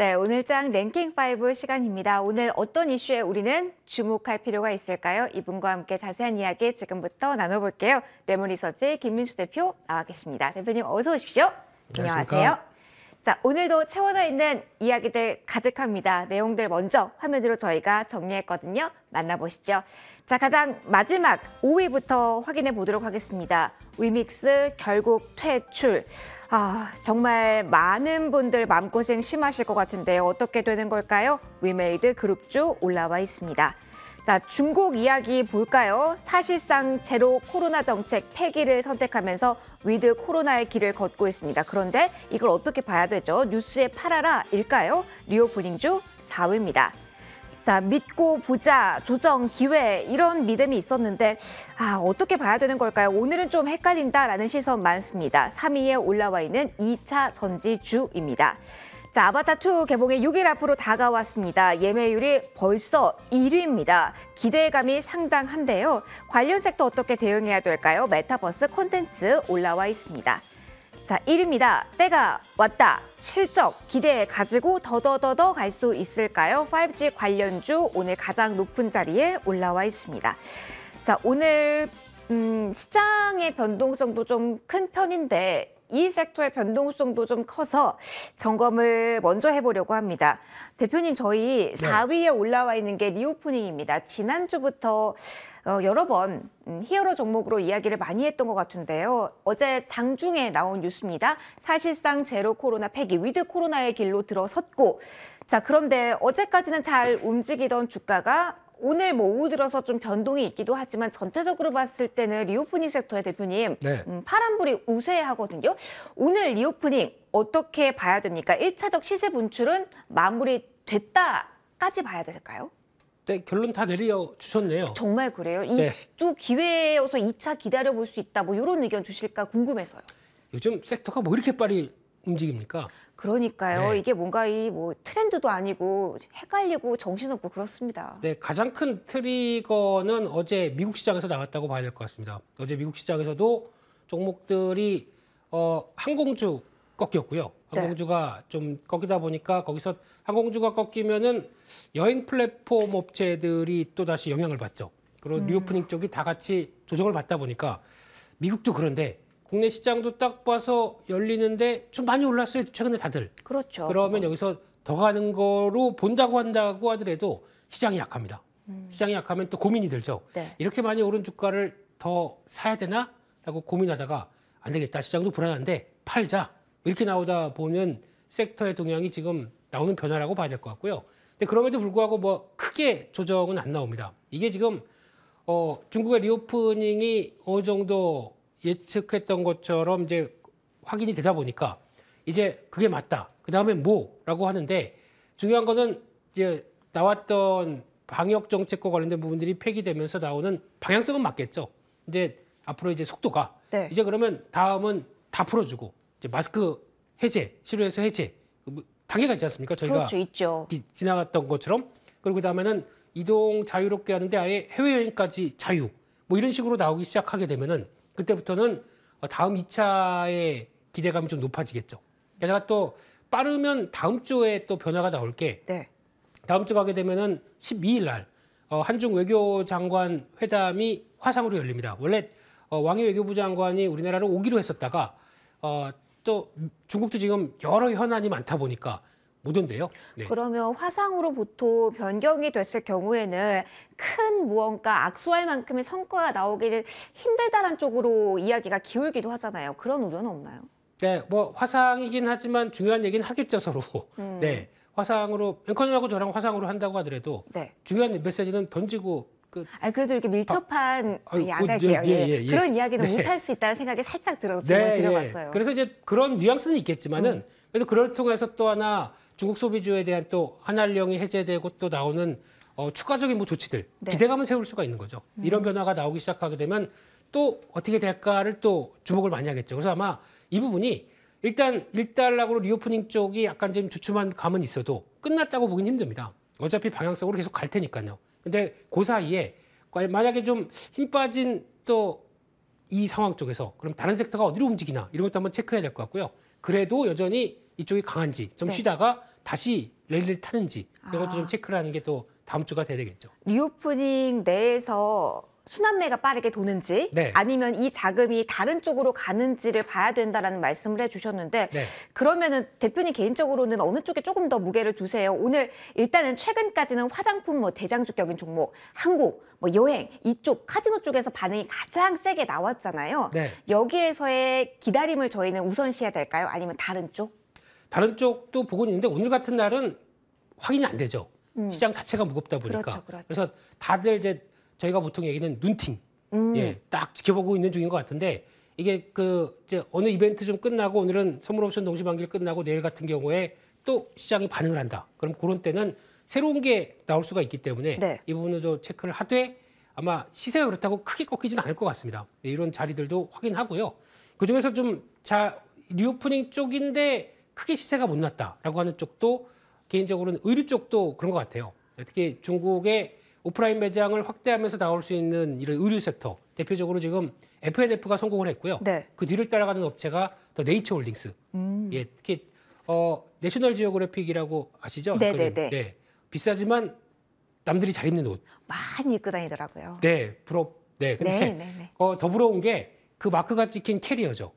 네, 오늘짱 랭킹 5 시간입니다. 오늘 어떤 이슈에 우리는 주목할 필요가 있을까요? 이분과 함께 자세한 이야기 지금부터 나눠볼게요. 레몬리서치 김민수 대표 나와 계십니다. 대표님 어서 오십시오. 안녕하 안녕하세요. 자, 오늘도 채워져 있는 이야기들 가득합니다. 내용들 먼저 화면으로 저희가 정리했거든요. 만나보시죠. 자, 가장 마지막 5위부터 확인해 보도록 하겠습니다. 위믹스 결국 퇴출. 아, 정말 많은 분들 마음고생 심하실 것 같은데 어떻게 되는 걸까요? 위메이드 그룹주 올라와 있습니다. 자, 중국 이야기 볼까요? 사실상 제로 코로나 정책 폐기를 선택하면서 위드 코로나의 길을 걷고 있습니다. 그런데 이걸 어떻게 봐야 되죠? 뉴스에 팔아라 일까요? 리오 분닝주 4위입니다. 자, 믿고 보자, 조정, 기회 이런 믿음이 있었는데 아, 어떻게 봐야 되는 걸까요? 오늘은 좀 헷갈린다라는 시선 많습니다. 3위에 올라와 있는 2차 전지주입니다. 자, 아바타2 개봉의 6일 앞으로 다가왔습니다. 예매율이 벌써 1위입니다. 기대감이 상당한데요. 관련 섹터 어떻게 대응해야 될까요? 메타버스 콘텐츠 올라와 있습니다. 자, 1위입니다. 때가 왔다. 실적, 기대 가지고 더더더더 갈 수 있을까요? 5G 관련주 오늘 가장 높은 자리에 올라와 있습니다. 자, 오늘 음, 시장의 변동성도 좀 큰 편인데 이 섹터의 변동성도 좀 커서 점검을 먼저 해보려고 합니다. 대표님 저희 네. 4위에 올라와 있는 게 리오프닝입니다. 지난주부터 어, 여러 번 음, 히어로 종목으로 이야기를 많이 했던 것 같은데요. 어제 장중에 나온 뉴스입니다. 사실상 제로 코로나 폐기, 위드 코로나의 길로 들어섰고 자 그런데 어제까지는 잘 움직이던 주가가 오늘 뭐 오후 들어서 좀 변동이 있기도 하지만 전체적으로 봤을 때는 리오프닝 섹터의 대표님 네. 음, 파란불이 우세하거든요. 오늘 리오프닝 어떻게 봐야 됩니까? 1차적 시세 분출은 마무리 됐다까지 봐야 될까요? 네, 결론 다 내려 주셨네요. 정말 그래요? 네. 또 기회여서 2차 기다려 볼수 있다 뭐 이런 의견 주실까 궁금해서요. 요즘 섹터가 뭐 이렇게 빨리 움직입니까? 그러니까요. 네. 이게 뭔가 이 뭐 트렌드도 아니고 헷갈리고 정신없고 그렇습니다. 네, 가장 큰 트리거는 어제 미국 시장에서 나왔다고 봐야 될 것 같습니다. 어제 미국 시장에서도 종목들이 어, 항공주 꺾였고요. 네. 항공주가 네. 좀 꺾이다 보니까 거기서 항공주가 꺾이면은 여행 플랫폼 업체들이 또 다시 영향을 받죠. 그리고 음. 리오프닝 쪽이 다 같이 조정을 받다 보니까 미국도 그런데 국내 시장도 딱 봐서 열리는데 좀 많이 올랐어요. 최근에 다들. 그렇죠. 그러면 그건. 여기서 더 가는 거로 본다고 한다고 하더라도 시장이 약합니다. 음. 시장이 약하면 또 고민이 들죠. 네. 이렇게 많이 오른 주가를 더 사야 되나? 라고 고민하다가 안 되겠다. 시장도 불안한데 팔자. 이렇게 나오다 보면 섹터의 동향이 지금 나오는 변화라고 봐야 될 것 같고요. 근데 그럼에도 불구하고 뭐 크게 조정은 안 나옵니다. 이게 지금 어, 중국의 리오프닝이 어느 정도 예측했던 것처럼 이제 확인이 되다 보니까 이제 그게 맞다. 그 다음에 뭐라고 하는데 중요한 거는 이제 나왔던 방역 정책과 관련된 부분들이 폐기되면서 나오는 방향성은 맞겠죠. 이제 앞으로 이제 속도가 네. 이제 그러면 다음은 다 풀어주고 이제 마스크 해제 실외에서 해제 그 뭐 단계가 있지 않습니까? 저희가 그렇죠, 기, 지나갔던 것처럼 그리고 그다음에는 이동 자유롭게 하는데 아예 해외 여행까지 자유 뭐 이런 식으로 나오기 시작하게 되면은 그때부터는 어, 다음 2차의 기대감이 좀 높아지겠죠. 게다가 또 빠르면 다음 주에 또 변화가 나올 게 네. 다음 주 가게 되면은 12일 날 어, 한중 외교 장관 회담이 화상으로 열립니다. 원래 어, 왕이 외교부 장관이 우리나라로 오기로 했었다가 어, 또 중국도 지금 여러 현안이 많다 보니까 오존데요 네. 그러면 화상으로 보통 변경이 됐을 경우에는 큰 무언가 악수할 만큼의 성과가 나오기는 힘들다란 쪽으로 이야기가 기울기도 하잖아요. 그런 우려는 없나요? 네, 뭐 화상이긴 하지만 중요한 얘기는 하겠죠 서로. 음. 네, 화상으로 앵커님하고 저랑 화상으로 한다고 하더라도 네. 중요한 메시지는 던지고 그... 아 그래도 이렇게 밀접한 바... 아, 안 갈게요. 예, 예, 예. 그런 이야기는 네. 못할 수 있다는 생각이 살짝 들어서 네, 질문 드려봤어요. 그래서 이제 그런 뉘앙스는 있겠지만은 음. 그래서 그럴 통해서 또 하나 중국 소비주에 대한 또한할령이 해제되고 또 나오는 어, 추가적인 뭐 조치들 네. 기대감을 세울 수가 있는 거죠. 음. 이런 변화가 나오기 시작하게 되면 또 어떻게 될까를 또 주목을 많이 하겠죠. 그래서 아마 이 부분이 일단 일단락으로 리오프닝 쪽이 약간 좀 주춤한 감은 있어도 끝났다고 보긴 힘듭니다. 어차피 방향성으로 계속 갈 테니까요. 근데 그 사이에 만약에 좀 힘 빠진 또 이 상황 쪽에서 그럼 다른 섹터가 어디로 움직이나 이런 것도 한번 체크해야 될 것 같고요. 그래도 여전히 이쪽이 강한지 좀 네. 쉬다가 다시 랠리를 타는지 이것도 아. 좀 체크를 하는 게 또 다음 주가 돼야 되겠죠. 리오프닝 내에서 순환매가 빠르게 도는지 네. 아니면 이 자금이 다른 쪽으로 가는지를 봐야 된다라는 말씀을 해주셨는데 네. 그러면은 대표님 개인적으로는 어느 쪽에 조금 더 무게를 두세요? 오늘 일단은 최근까지는 화장품 뭐 대장주격인 종목, 항공, 뭐 여행 이쪽 카지노 쪽에서 반응이 가장 세게 나왔잖아요. 네. 여기에서의 기다림을 저희는 우선시해야 될까요? 아니면 다른 쪽? 다른 쪽도 보고 있는데 오늘 같은 날은 확인이 안 되죠. 음. 시장 자체가 무겁다 보니까. 그렇죠, 그렇죠. 그래서 다들 이제 저희가 보통 얘기는 눈팅. 음. 예, 딱 지켜보고 있는 중인 것 같은데 이게 그 이제 어느 이벤트 좀 끝나고 오늘은 선물 옵션 동시 반를 끝나고 내일 같은 경우에 또 시장이 반응을 한다. 그럼 그런 때는 새로운 게 나올 수가 있기 때문에 네. 이 부분도 체크를 하되 아마 시세가 그렇다고 크게 꺾이지는 않을 것 같습니다. 네, 이런 자리들도 확인하고요. 그중에서 좀 자 리오프닝 쪽인데 크게 시세가 못 났다라고 하는 쪽도 개인적으로는 의류 쪽도 그런 것 같아요. 특히 중국의 오프라인 매장을 확대하면서 나올 수 있는 이런 의류 섹터 대표적으로 지금 F&F가 성공을 했고요. 네. 그 뒤를 따라가는 업체가 더 네이처홀딩스. 음. 예, 특히 어, 내셔널 지오그래픽이라고 아시죠? 네네네. 네, 네, 네. 비싸지만 남들이 잘 입는 옷 많이 입고 다니더라고요. 네, 부럽. 네, 근데 네네네. 네, 네. 어, 더 부러운 게 그 마크가 찍힌 캐리어죠.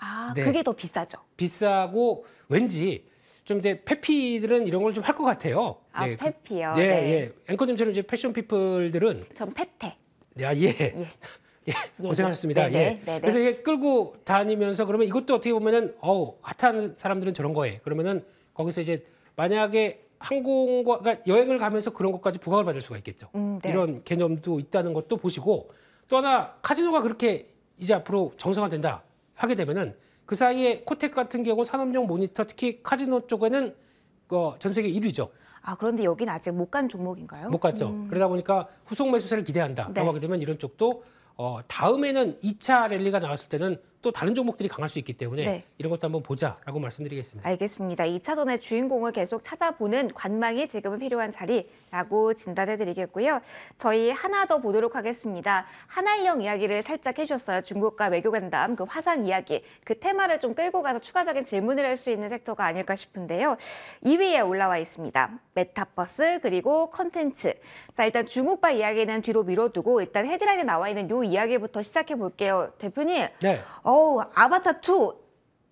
아, 그게 더 비싸죠. 비싸고 왠지 좀 이제 페피들은 이런 걸 좀 할 것 같아요. 아, 네, 그 페피요? 그, 네, 네. 예. 앵커님처럼 이제 패션 피플들은 전 페테. 네, 아, 예. 예. 예, 예 네. 고생하셨습니다. 네, 예. 그래서 이게 끌고 다니면서 그러면 이것도 어떻게 보면은 어우 핫한 사람들은 저런 거에 그러면은 거기서 이제 만약에 항공과 그러니까 여행을 가면서 그런 것까지 부각을 받을 수가 있겠죠. 음, 네. 이런 개념도 있다는 것도 보시고 또 하나 카지노가 그렇게 이제 앞으로 정상화된다 하게 되면은 그 사이에 코텍 같은 경우 산업용 모니터 특히 카지노 쪽에는 어, 전 세계 1위죠. 아 그런데 여기는 아직 못 간 종목인가요? 못 갔죠. 음. 그러다 보니까 후속 매수세를 기대한다라고 하게 네. 되면 이런 쪽도 어, 다음에는 2차 랠리가 나왔을 때는 또 다른 종목들이 강할 수 있기 때문에 네. 이런 것도 한번 보자라고 말씀드리겠습니다. 알겠습니다. 2차전의 주인공을 계속 찾아보는 관망이 지금은 필요한 자리라고 진단해 드리겠고요. 저희 하나 더 보도록 하겠습니다. 한알령 이야기를 살짝 해주셨어요. 중국과 외교 간담 그 화상 이야기 그 테마를 좀 끌고 가서 추가적인 질문을 할 수 있는 섹터가 아닐까 싶은데요. 2위에 올라와 있습니다. 메타버스 그리고 컨텐츠. 자 일단 중국발 이야기는 뒤로 미뤄두고 일단 헤드라인에 나와 있는 요 이야기부터 시작해 볼게요. 대표님. 네. 어우, 아바타2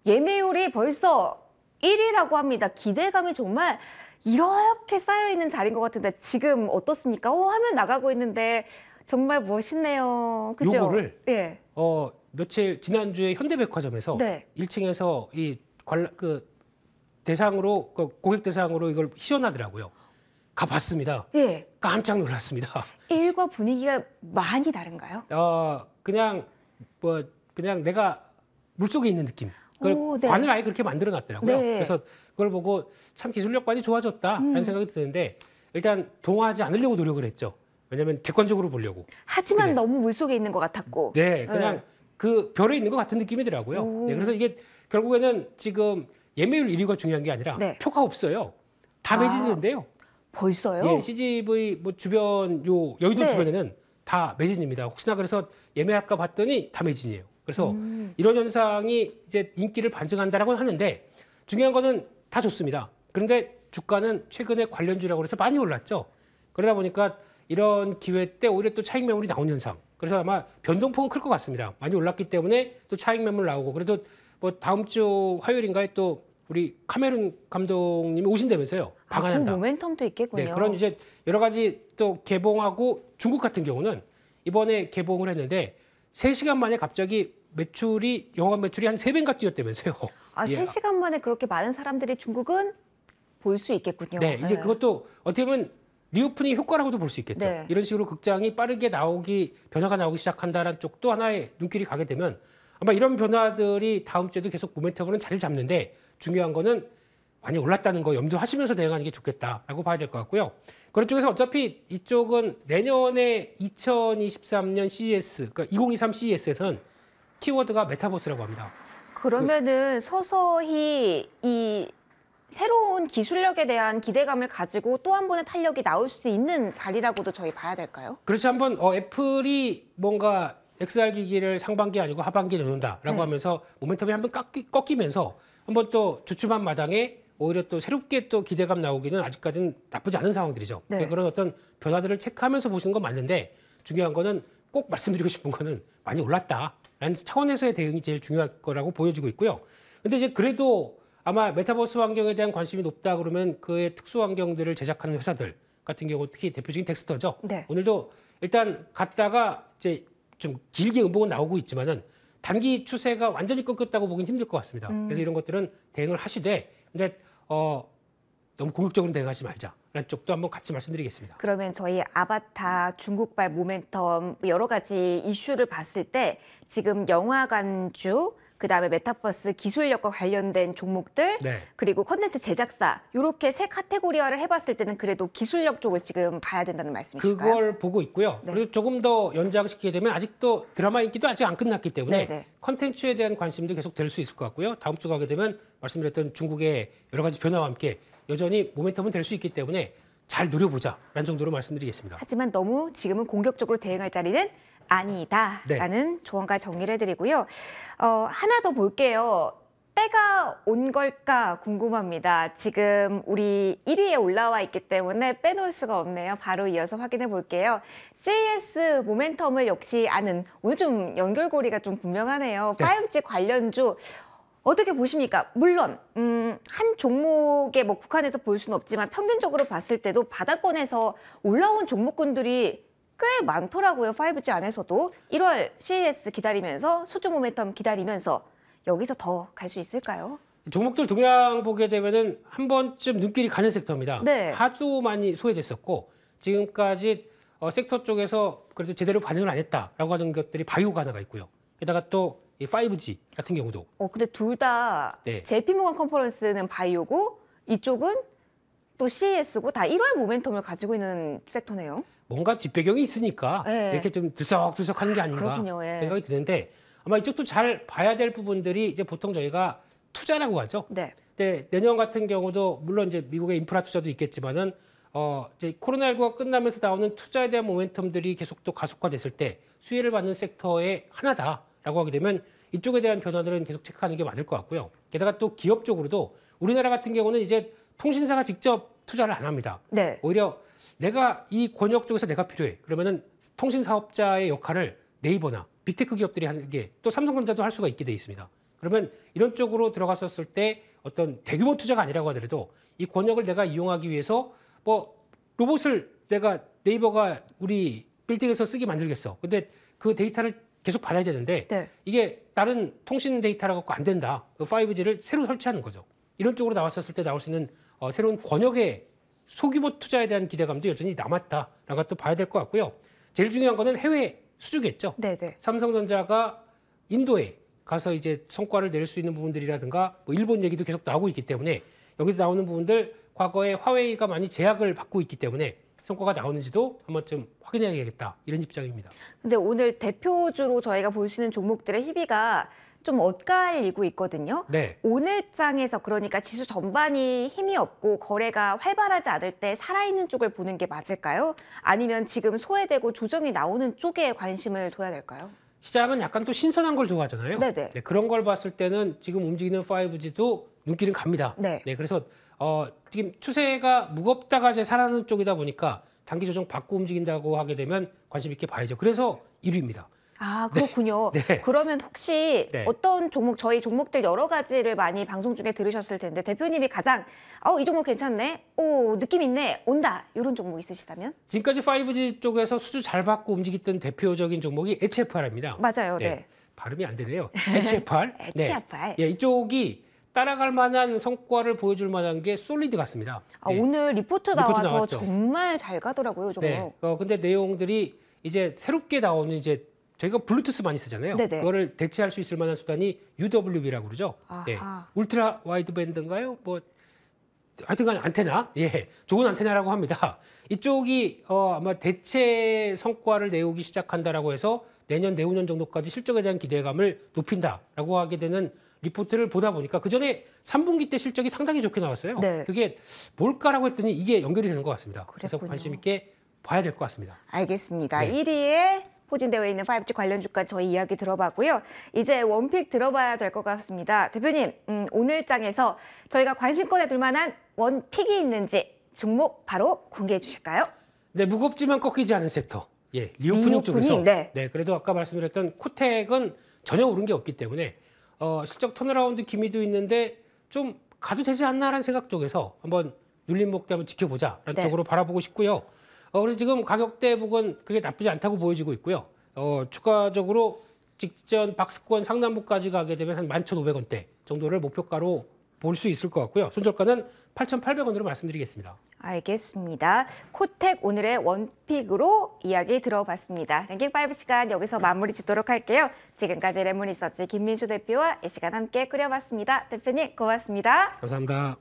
예매율이 벌써 1위라고 합니다. 기대감이 정말 이렇게 쌓여있는 자리인 것 같은데 지금 어떻습니까? 오, 화면 나가고 있는데 정말 멋있네요. 그죠? 요거를 예. 어, 며칠 지난주에 현대백화점에서 네. 1층에서 이 관람 그 대상으로 그 고객 대상으로 이걸 시연하더라고요. 가봤습니다. 예. 깜짝 놀랐습니다. 일과 분위기가 많이 다른가요? 어, 그냥 뭐 그냥 내가 물속에 있는 느낌. 그걸 오, 네. 관을 아예 그렇게 만들어 놨더라고요. 네. 그래서 그걸 보고 참 기술력 관이 좋아졌다라는 음. 생각이 드는데 일단 동화하지 않으려고 노력을 했죠. 왜냐하면 객관적으로 보려고. 하지만 그냥. 너무 물속에 있는 것 같았고. 네, 그냥 네. 그 별에 있는 것 같은 느낌이더라고요. 네, 그래서 이게 결국에는 지금 예매율 1위가 중요한 게 아니라 네. 표가 없어요. 다 아, 매진인데요. 벌써요? 예, CGV 뭐 주변 요 여의도 네. 주변에는 다 매진입니다. 혹시나 그래서 예매할까 봤더니 다 매진이에요. 그래서 음. 이런 현상이 이제 인기를 반증한다라고 하는데 중요한 거는 다 좋습니다. 그런데 주가는 최근에 관련주라고 해서 많이 올랐죠. 그러다 보니까 이런 기회 때 오히려 또 차익 매물이 나온 현상. 그래서 아마 변동폭은 클 것 같습니다. 많이 올랐기 때문에 또 차익 매물 나오고 그래도 뭐 다음 주 화요일인가에 또 우리 카메룬 감독님이 오신다면서요. 방한한다. 아, 모멘텀도 있겠군요. 네, 그런 이제 여러 가지 또 개봉하고 중국 같은 경우는 이번에 개봉을 했는데 세시간 만에 갑자기 매출이 영업 매출이 한 세배인가 뛰었다면서요. 아, 예. 시간 만에 그렇게 많은 사람들이 중국은 볼 수 있겠군요. 네, 이제 네. 그것도 어떻게 보면 리오프닝 효과라고도 볼 수 있겠죠. 네. 이런 식으로 극장이 빠르게 나오기 변화가 나오기 시작한다는 라 쪽도 하나의 눈길이 가게 되면 아마 이런 변화들이 다음 주에도 계속 모멘텀으로는 자리를 잡는데 중요한 거는 많이 올랐다는 거 염두하시면서 대응하는 게 좋겠다라고 봐야 될 것 같고요. 그런 쪽에서 어차피 이쪽은 내년에 2023년 CES, 그러니까 2023 CES에서는 키워드가 메타버스라고 합니다. 그러면은 그 서서히 이 새로운 기술력에 대한 기대감을 가지고 또 한 번의 탄력이 나올 수 있는 자리라고도 저희 봐야 될까요? 그렇지 한번 어, 애플이 뭔가 XR 기기를 상반기 아니고 하반기에 넣는다라고 네. 하면서 모멘텀이 한번 깎이, 꺾이면서 한 번 또 주춤한 마당에 오히려 또 새롭게 또 기대감 나오기는 아직까지는 나쁘지 않은 상황들이죠. 네. 그러니까 그런 어떤 변화들을 체크하면서 보시는 건 맞는데 중요한 거는 꼭 말씀드리고 싶은 거는 많이 올랐다. 라는 차원에서의 대응이 제일 중요할 거라고 보여지고 있고요. 근데 이제 그래도 아마 메타버스 환경에 대한 관심이 높다 그러면 그의 특수 환경들을 제작하는 회사들 같은 경우 특히 대표적인 덱스터죠. 네. 오늘도 일단 갔다가 이제 좀 길게 음봉은 나오고 있지만은 단기 추세가 완전히 꺾였다고 보긴 힘들 것 같습니다. 음. 그래서 이런 것들은 대응을 하시되 근데 어 너무 공격적으로 대응하지 말자. 쪽도 한번 같이 말씀드리겠습니다. 그러면 저희 아바타 중국발 모멘텀 여러 가지 이슈를 봤을 때 지금 영화관주 그다음에 메타버스 기술력과 관련된 종목들 네. 그리고 컨텐츠 제작사 이렇게 세 카테고리화를 해봤을 때는 그래도 기술력 쪽을 지금 봐야 된다는 말씀이실까요? 그걸 보고 있고요. 네. 그리고 조금 더 연장시키게 되면 아직도 드라마 인기도 아직 안 끝났기 때문에 네, 컨텐츠에 네. 대한 관심도 계속 될 수 있을 것 같고요. 다음 주 가게 되면 말씀드렸던 중국의 여러 가지 변화와 함께 여전히 모멘텀은 될 수 있기 때문에 잘 노려보자라는 정도로 말씀드리겠습니다. 하지만 너무 지금은 공격적으로 대응할 자리는 아니다라는 네. 조언과 정리를 해드리고요. 어, 하나 더 볼게요. 때가 온 걸까 궁금합니다. 지금 우리 1위에 올라와 있기 때문에 빼놓을 수가 없네요. 바로 이어서 확인해 볼게요. c s 모멘텀을 역시 아는 오늘 좀 연결고리가 좀 분명하네요. 5G 관련주 어떻게 보십니까? 물론 음, 한 종목에 뭐 국한해서 볼 수는 없지만 평균적으로 봤을 때도 바닥권에서 올라온 종목군들이 꽤 많더라고요. 5G 안에서도 1월 CES 기다리면서 수주 모멘텀 기다리면서 여기서 더 갈 수 있을까요? 종목들 동향 보게 되면은 한 번쯤 눈길이 가는 섹터입니다. 네. 하도 많이 소외됐었고 지금까지 어, 섹터 쪽에서 그래도 제대로 반응을 안 했다라고 하는 것들이 바이오가 하나가 있고요. 게다가 또 예, 이 5G 같은 경우도. 어, 근데 둘다 네. JP모건 컨퍼런스는 바이오고 이쪽은 또 CES고 다 1월 모멘텀을 가지고 있는 섹터네요. 뭔가 뒷배경이 있으니까 네. 이렇게 좀 들썩들썩 하는 게 아닌가 그렇군요, 예. 생각이 드는데 아마 이쪽도 잘 봐야 될 부분들이 이제 보통 저희가 투자라고 하죠. 네. 근데 내년 같은 경우도 물론 이제 미국의 인프라 투자도 있겠지만은 어 이제 코로나19가 끝나면서 나오는 투자에 대한 모멘텀들이 계속 또 가속화됐을 때 수혜를 받는 섹터의 하나다. 라고 하게 되면 이쪽에 대한 변화들은 계속 체크하는 게 맞을 것 같고요. 게다가 또 기업 쪽으로도 우리나라 같은 경우는 이제 통신사가 직접 투자를 안 합니다. 네. 오히려 내가 이 권역 쪽에서 내가 필요해. 그러면은 통신 사업자의 역할을 네이버나 빅테크 기업들이 하는 게 또 삼성전자도 할 수가 있게 돼 있습니다. 그러면 이런 쪽으로 들어갔었을 때 어떤 대규모 투자가 아니라고 하더라도 이 권역을 내가 이용하기 위해서 뭐 로봇을 내가 네이버가 우리 빌딩에서 쓰게 만들겠어. 근데 그 데이터를 계속 받아야 되는데 네. 이게 다른 통신 데이터라고 안 된다. 그 5G를 새로 설치하는 거죠. 이런 쪽으로 나왔었을 때 나올 수 있는 어, 새로운 권역의 소규모 투자에 대한 기대감도 여전히 남았다라는 것도 봐야 될 것 같고요. 제일 중요한 거는 해외 수주겠죠. 네네. 네. 삼성전자가 인도에 가서 이제 성과를 낼 수 있는 부분들이라든가 뭐 일본 얘기도 계속 나오고 있기 때문에 여기서 나오는 부분들 과거에 화웨이가 많이 제약을 받고 있기 때문에 성과가 나오는지도 한번쯤 확인해야겠다 이런 입장입니다. 근데 오늘 대표주로 저희가 볼수 있는 종목들의 희비가 좀 엇갈리고 있거든요. 네. 오늘 장에서 그러니까 지수 전반이 힘이 없고 거래가 활발하지 않을 때 살아있는 쪽을 보는 게 맞을까요? 아니면 지금 소외되고 조정이 나오는 쪽에 관심을 둬야 될까요? 시장은 약간 또 신선한 걸 좋아하잖아요. 네네. 네. 네, 그런 걸 봤을 때는 지금 움직이는 5G도 눈길은 갑니다. 네. 네 그래서 어, 지금 추세가 무겁다가 이제 살아나는 쪽이다 보니까 단기 조정 받고 움직인다고 하게 되면 관심 있게 봐야죠. 그래서 1위입니다. 아 네. 그렇군요. 네, 그러면 혹시 네. 어떤 종목 저희 종목들 여러 가지를 많이 방송 중에 들으셨을 텐데 대표님이 가장 어이 종목 괜찮네, 오 느낌 있네, 온다 이런 종목 있으시다면? 지금까지 5G 쪽에서 수주 잘 받고 움직였던 대표적인 종목이 HFR입니다. 맞아요. 네. 네. 발음이 안 되네요. HFR. HFR. 네. 예, 이쪽이 따라갈 만한 성과를 보여줄 만한 게 솔리드 같습니다. 아, 네. 오늘 리포트 나와서 나왔죠. 정말 잘 가더라고요, 저거. 네. 어, 근데 내용들이 이제 새롭게 나오는 이제 저희가 블루투스 많이 쓰잖아요. 네네. 네. 그거를 대체할 수 있을 만한 수단이 UWB라고 그러죠. 예. 아하. 네. 울트라 와이드밴드인가요? 뭐 하여튼간 안테나, 예, 좋은 안테나라고 합니다. 이쪽이 어, 아마 대체 성과를 내오기 시작한다라고 해서 내년 내후년 정도까지 실적에 대한 기대감을 높인다라고 하게 되는 리포트를 보다 보니까 그 전에 3분기 때 실적이 상당히 좋게 나왔어요. 네. 그게 뭘까라고 했더니 이게 연결이 되는 것 같습니다. 그랬군요. 그래서 관심 있게 봐야 될 것 같습니다. 알겠습니다. 네. 1위에 포진되어 있는 5G 관련 주가 저희 이야기 들어봤고요. 이제 원픽 들어봐야 될 것 같습니다. 대표님, 음, 오늘 장에서 저희가 관심권에 둘 만한 원픽이 있는지 종목 바로 공개해 주실까요? 네, 무겁지만 꺾이지 않은 섹터. 예, 리오프닝, 리오프닝 쪽에서. 네. 네, 그래도 아까 말씀드렸던 코텍은 전혀 오른 게 없기 때문에 어, 실적 턴어라운드 기미도 있는데 좀 가도 되지 않나라는 생각 쪽에서 한번 눌림목대 한번 지켜보자라는 네. 쪽으로 바라보고 싶고요. 어, 그래서 지금 가격대 부분 그게 나쁘지 않다고 보여지고 있고요. 어, 추가적으로 직전 박스권 상단부까지 가게 되면 한 11,500원대 정도를 목표가로 볼수 있을 것 같고요. 손절가는 8,800원으로 말씀드리겠습니다. 알겠습니다. 코텍 오늘의 원픽으로 이야기 들어봤습니다. 랭킹5 시간 여기서 마무리 짓도록 할게요. 지금까지 레몬리서치 김민수 대표와 이 시간 함께 꾸려봤습니다. 대표님 고맙습니다. 감사합니다.